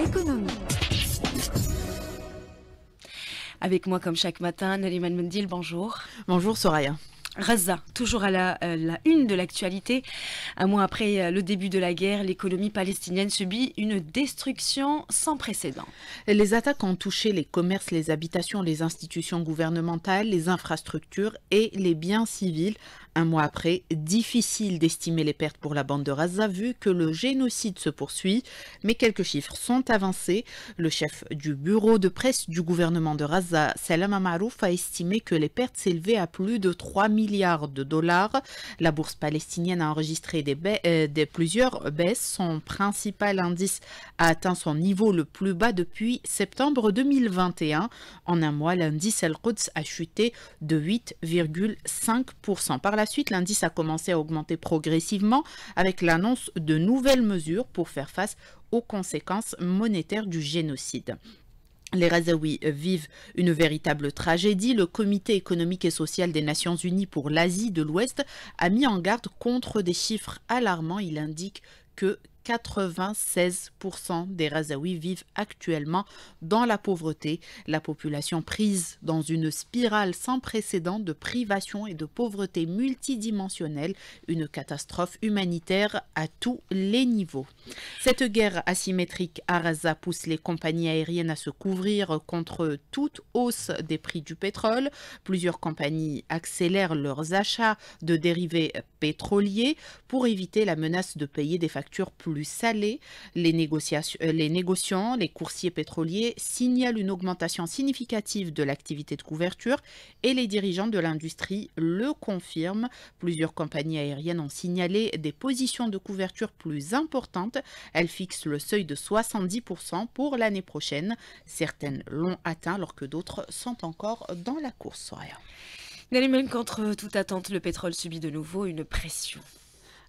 Économie. Avec moi, comme chaque matin, Naliman Mendil, bonjour. Bonjour Soraya. Raza, toujours à la, euh, la une de l'actualité. Un mois après euh, le début de la guerre, l'économie palestinienne subit une destruction sans précédent. Les attaques ont touché les commerces, les habitations, les institutions gouvernementales, les infrastructures et les biens civils. Un mois après, difficile d'estimer les pertes pour la bande de Gaza vu que le génocide se poursuit, mais quelques chiffres sont avancés. Le chef du bureau de presse du gouvernement de Raza, Salam Amarouf, a estimé que les pertes s'élevaient à plus de 3 milliards de dollars. La bourse palestinienne a enregistré euh, des, plusieurs baisses. Son principal indice a atteint son niveau le plus bas depuis septembre 2021. En un mois, l'indice Al-Quds a chuté de 8,5%. Par la Ensuite, l'indice a commencé à augmenter progressivement avec l'annonce de nouvelles mesures pour faire face aux conséquences monétaires du génocide. Les Razaouis vivent une véritable tragédie. Le Comité économique et social des Nations Unies pour l'Asie de l'Ouest a mis en garde contre des chiffres alarmants. Il indique que 96% des Razaouis vivent actuellement dans la pauvreté. La population prise dans une spirale sans précédent de privation et de pauvreté multidimensionnelle, une catastrophe humanitaire à tous les niveaux. Cette guerre asymétrique à Raza pousse les compagnies aériennes à se couvrir contre toute hausse des prix du pétrole. Plusieurs compagnies accélèrent leurs achats de dérivés pétroliers pour éviter la menace de payer des factures plus salées. Les, euh, les négociants, les coursiers pétroliers signalent une augmentation significative de l'activité de couverture et les dirigeants de l'industrie le confirment. Plusieurs compagnies aériennes ont signalé des positions de couverture plus importantes. Elles fixent le seuil de 70% pour l'année prochaine. Certaines l'ont atteint alors que d'autres sont encore dans la course même qu'entre euh, toute attente, le pétrole subit de nouveau une pression.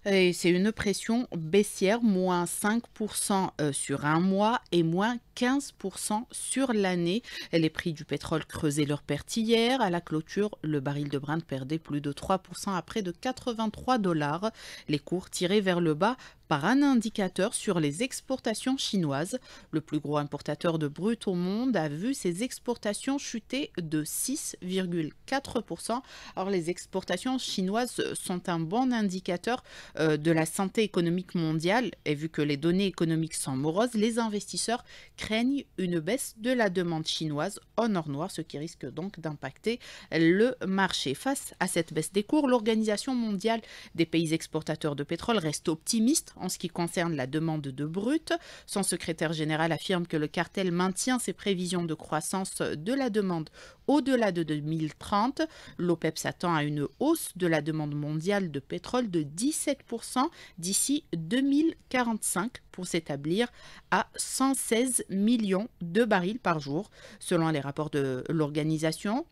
Et c'est une pression baissière, moins 5% euh, sur un mois et moins 15% sur l'année. Les prix du pétrole creusaient leur perte hier. À la clôture, le baril de Brent perdait plus de 3% à près de 83 dollars. Les cours tirés vers le bas par un indicateur sur les exportations chinoises. Le plus gros importateur de brut au monde a vu ses exportations chuter de 6,4%. Or, les exportations chinoises sont un bon indicateur euh, de la santé économique mondiale et vu que les données économiques sont moroses, les investisseurs craignent une baisse de la demande chinoise en or noir, ce qui risque donc d'impacter le marché. Face à cette baisse des cours, l'Organisation mondiale des pays exportateurs de pétrole reste optimiste en ce qui concerne la demande de brut, son secrétaire général affirme que le cartel maintient ses prévisions de croissance de la demande au-delà de 2030. L'OPEP e s'attend à une hausse de la demande mondiale de pétrole de 17% d'ici 2045 pour s'établir à 116 millions de barils par jour. Selon les rapports de l'organisation,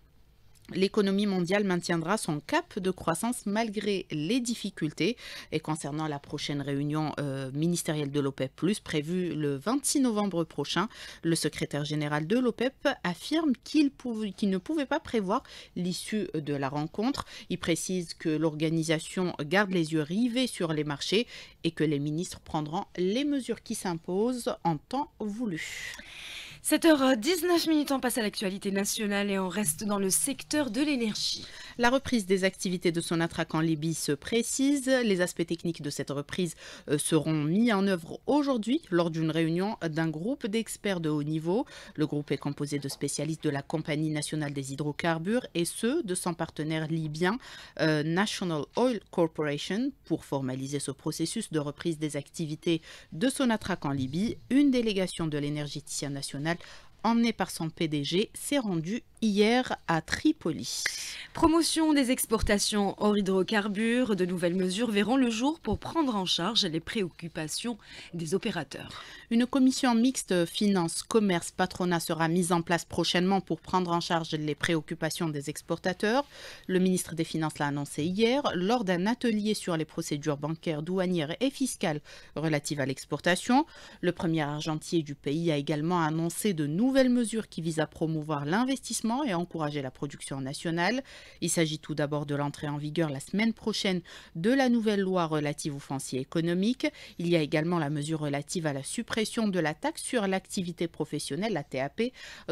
L'économie mondiale maintiendra son cap de croissance malgré les difficultés. Et concernant la prochaine réunion euh, ministérielle de l'OPEP, prévue le 26 novembre prochain, le secrétaire général de l'OPEP affirme qu'il ne pouvait pas prévoir l'issue de la rencontre. Il précise que l'organisation garde les yeux rivés sur les marchés et que les ministres prendront les mesures qui s'imposent en temps voulu. 7h19 minutes, on passe à l'actualité nationale et on reste dans le secteur de l'énergie. La reprise des activités de Sonatrach en Libye se précise. Les aspects techniques de cette reprise euh, seront mis en œuvre aujourd'hui lors d'une réunion d'un groupe d'experts de haut niveau. Le groupe est composé de spécialistes de la Compagnie nationale des hydrocarbures et ceux de son partenaire libyen euh, National Oil Corporation pour formaliser ce processus de reprise des activités de Sonatrach en Libye. Une délégation de l'énergéticien national nacional emmené par son PDG, s'est rendu hier à Tripoli. Promotion des exportations hors hydrocarbures, de nouvelles mesures verront le jour pour prendre en charge les préoccupations des opérateurs. Une commission mixte finance, commerce, patronat sera mise en place prochainement pour prendre en charge les préoccupations des exportateurs. Le ministre des Finances l'a annoncé hier lors d'un atelier sur les procédures bancaires, douanières et fiscales relatives à l'exportation. Le premier argentier du pays a également annoncé de nouveaux nouvelles mesures qui visent à promouvoir l'investissement et encourager la production nationale. Il s'agit tout d'abord de l'entrée en vigueur la semaine prochaine de la nouvelle loi relative aux fonciers économiques. Il y a également la mesure relative à la suppression de la taxe sur l'activité professionnelle, la TAP,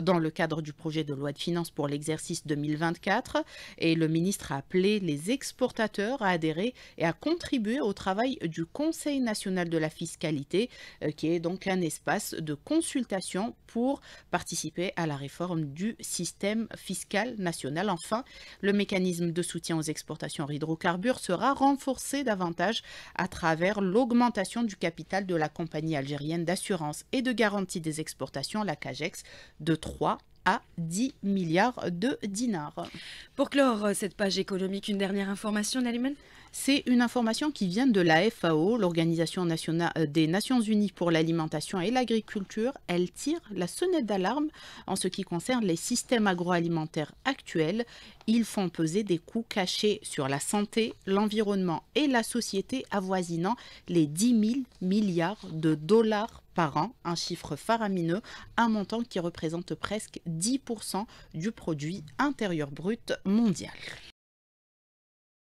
dans le cadre du projet de loi de finances pour l'exercice 2024. Et le ministre a appelé les exportateurs à adhérer et à contribuer au travail du Conseil national de la fiscalité, euh, qui est donc un espace de consultation pour participer à la réforme du système fiscal national. Enfin, le mécanisme de soutien aux exportations d'hydrocarbures sera renforcé davantage à travers l'augmentation du capital de la compagnie algérienne d'assurance et de garantie des exportations, la CAGEX, de 3 à 10 milliards de dinars. Pour clore euh, cette page économique, une dernière information, Naliman c'est une information qui vient de la FAO, l'Organisation euh, des Nations Unies pour l'alimentation et l'agriculture. Elle tire la sonnette d'alarme en ce qui concerne les systèmes agroalimentaires actuels. Ils font peser des coûts cachés sur la santé, l'environnement et la société avoisinant les 10 000 milliards de dollars par an, un chiffre faramineux, un montant qui représente presque 10% du produit intérieur brut mondial.